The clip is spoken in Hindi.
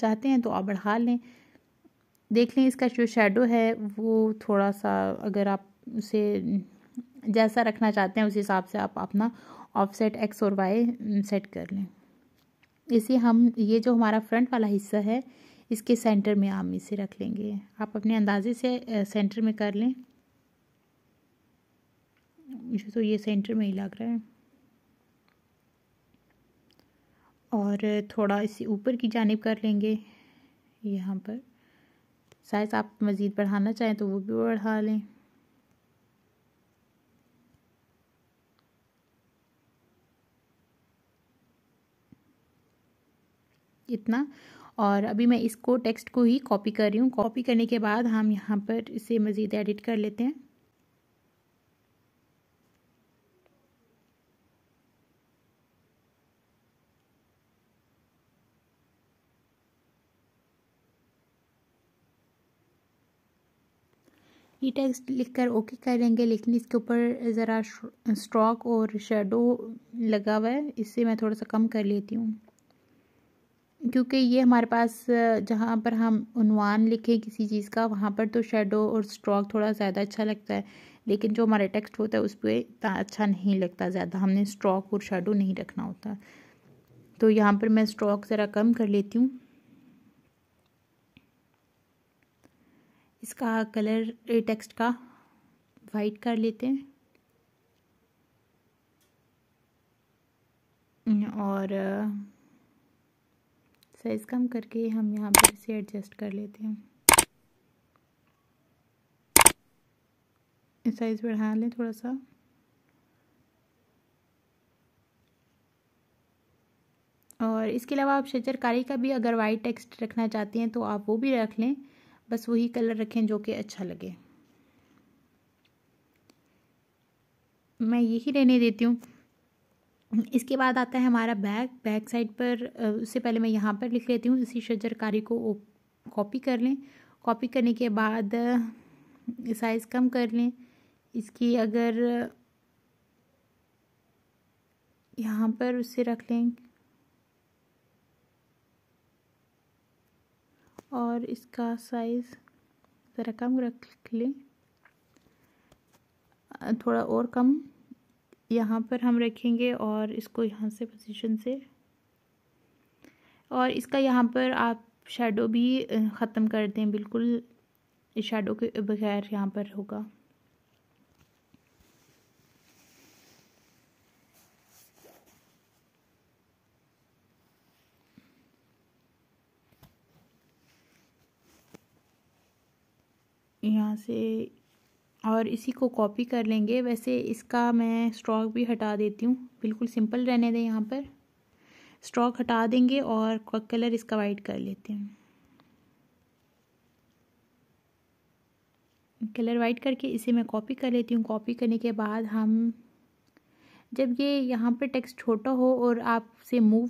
चाहते हैं तो आप बढ़ा लें देख लें इसका जो शेडो है वो थोड़ा सा अगर आप उसे जैसा रखना चाहते हैं उस हिसाब से आप अपना ऑफसेट एक्स और वाई सेट कर लें इसे हम ये जो हमारा फ्रंट वाला हिस्सा है इसके सेंटर में हम इसे रख लेंगे आप अपने अंदाजे से सेंटर में कर लें तो ये सेंटर में ही लग रहा है और थोड़ा इसे ऊपर की जानब कर लेंगे यहाँ पर साइज़ आप मज़ीद बढ़ाना चाहें तो वो भी बढ़ा लें इतना और अभी मैं इसको टेक्स्ट को ही कॉपी कर रही हूँ कॉपी करने के बाद हम यहाँ पर इसे मज़ीद एडिट कर लेते हैं ई टेक्स्ट लिख कर ओके लेंगे लेकिन इसके ऊपर ज़रा स्ट्रॉक और शेडो लगा हुआ है इससे मैं थोड़ा सा कम कर लेती हूँ क्योंकि ये हमारे पास जहाँ पर हम उनवान लिखें किसी चीज़ का वहाँ पर तो शेडो और स्ट्रॉक थोड़ा ज़्यादा अच्छा लगता है लेकिन जो हमारा टेक्स्ट होता है उस पर इतना अच्छा नहीं लगता ज़्यादा हमने स्ट्रॉक और शेडो नहीं रखना होता तो यहाँ पर मैं स्ट्रॉक ज़रा कम कर लेती हूँ इसका कलर टेक्स्ट का वाइट कर लेते हैं और साइज़ कम करके हम यहाँ पर इसे एडजस्ट कर लेते हैं साइज़ बढ़ा लें थोड़ा सा और इसके अलावा आप शजरकारी का भी अगर वाइट टेक्स्ट रखना चाहते हैं तो आप वो भी रख लें बस वही कलर रखें जो कि अच्छा लगे मैं यही रहने देती हूँ इसके बाद आता है हमारा बैग बैक साइड पर उससे पहले मैं यहाँ पर लिख लेती हूँ इसी शजरकारी को कॉपी कर लें कॉपी करने के बाद साइज़ कम कर लें इसकी अगर यहाँ पर उससे रख लें और इसका साइज़ ज़रा कम रख लें थोड़ा और कम यहाँ पर हम रखेंगे और इसको यहाँ से पोजीशन से और इसका यहाँ पर आप शेडो भी ख़त्म कर दें बिल्कुल शेडो के बगैर यहाँ पर होगा यहाँ से और इसी को कॉपी कर लेंगे वैसे इसका मैं स्ट्रॉक भी हटा देती हूँ बिल्कुल सिंपल रहने दें यहाँ पर स्ट्रॉक हटा देंगे और कलर इसका वाइट कर लेते हैं कलर वाइट करके इसे मैं कॉपी कर लेती हूँ कॉपी करने के बाद हम जब ये यहाँ पे टेक्स्ट छोटा हो और आपसे मूव